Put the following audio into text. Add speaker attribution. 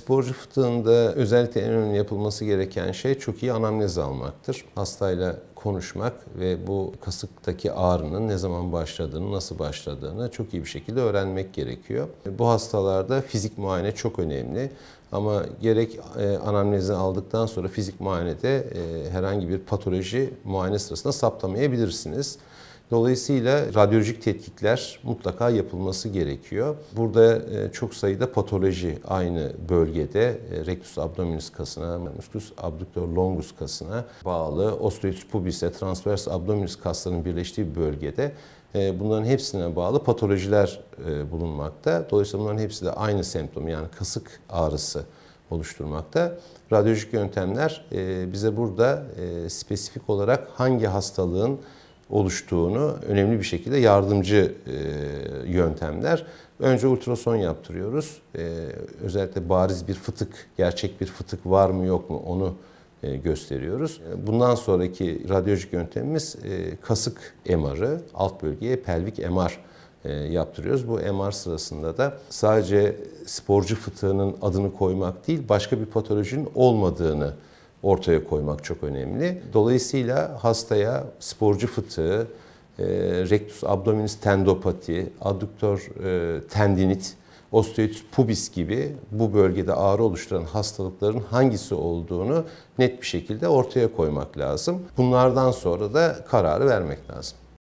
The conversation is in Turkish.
Speaker 1: sporcu fıtığında özellikle en önemli yapılması gereken şey çok iyi anamnez almaktır. Hastayla konuşmak ve bu kasıktaki ağrının ne zaman başladığını, nasıl başladığını çok iyi bir şekilde öğrenmek gerekiyor. Bu hastalarda fizik muayene çok önemli. Ama gerek e, anamnezi aldıktan sonra fizik muayenede e, herhangi bir patoloji muayene sırasında saptamayabilirsiniz. Dolayısıyla radyolojik tetkikler mutlaka yapılması gerekiyor. Burada e, çok sayıda patoloji aynı bölgede e, rectus abdominis kasına, musculus abductor longus kasına bağlı osteoids pubis'e, transvers abdominis kaslarının birleştiği bölgede e, bunların hepsine bağlı patolojiler bulunmakta. Dolayısıyla bunların hepsi de aynı semptom yani kasık ağrısı oluşturmakta. Radyolojik yöntemler bize burada spesifik olarak hangi hastalığın oluştuğunu önemli bir şekilde yardımcı e, yöntemler. Önce ultrason yaptırıyoruz. E, özellikle bariz bir fıtık, gerçek bir fıtık var mı yok mu onu e, gösteriyoruz. Bundan sonraki radyolojik yöntemimiz kasık MR'ı, alt bölgeye pelvik MR yaptırıyoruz. Bu MR sırasında da sadece sporcu fıtığının adını koymak değil, başka bir patolojinin olmadığını ortaya koymak çok önemli. Dolayısıyla hastaya sporcu fıtığı, e, rectus abdominis tendopati, adduktor e, tendinit, osteoitis pubis gibi bu bölgede ağrı oluşturan hastalıkların hangisi olduğunu net bir şekilde ortaya koymak lazım. Bunlardan sonra da kararı vermek lazım.